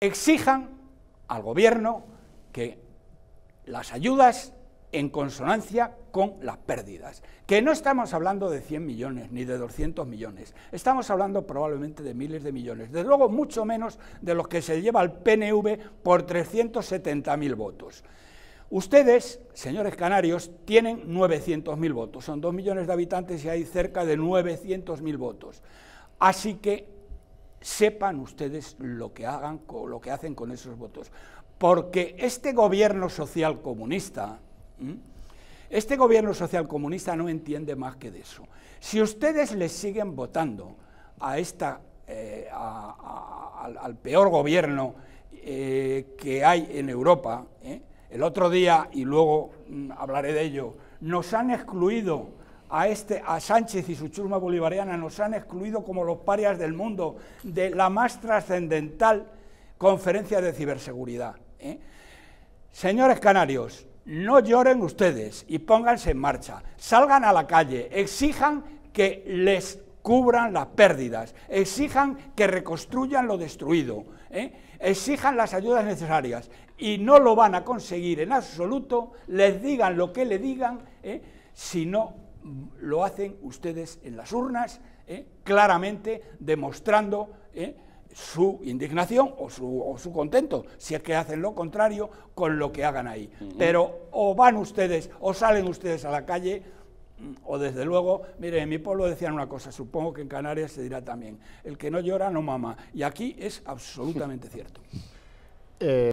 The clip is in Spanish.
exijan al gobierno que las ayudas en consonancia con las pérdidas, que no estamos hablando de 100 millones ni de 200 millones, estamos hablando probablemente de miles de millones, desde luego mucho menos de los que se lleva el PNV por 370.000 votos. Ustedes, señores canarios, tienen 900.000 votos, son 2 millones de habitantes y hay cerca de 900.000 votos. Así que sepan ustedes lo que hagan, lo que hacen con esos votos. Porque este gobierno social comunista, este gobierno social comunista no entiende más que de eso. Si ustedes les siguen votando a esta, eh, al, peor gobierno eh, que hay en Europa, ¿eh? el otro día, y luego mm, hablaré de ello, nos han excluido a, este, a Sánchez y su churma bolivariana nos han excluido como los parias del mundo de la más trascendental conferencia de ciberseguridad. ¿eh? Señores canarios, no lloren ustedes y pónganse en marcha, salgan a la calle, exijan que les cubran las pérdidas, exijan que reconstruyan lo destruido, ¿eh? exijan las ayudas necesarias y no lo van a conseguir en absoluto, les digan lo que le digan, ¿eh? si no lo hacen ustedes en las urnas, ¿eh? claramente demostrando ¿eh? su indignación o su, o su, contento, si es que hacen lo contrario con lo que hagan ahí. Pero o van ustedes, o salen ustedes a la calle, mm, o desde luego, mire, en mi pueblo decían una cosa, supongo que en Canarias se dirá también, el que no llora no mama, y aquí es absolutamente cierto. Eh,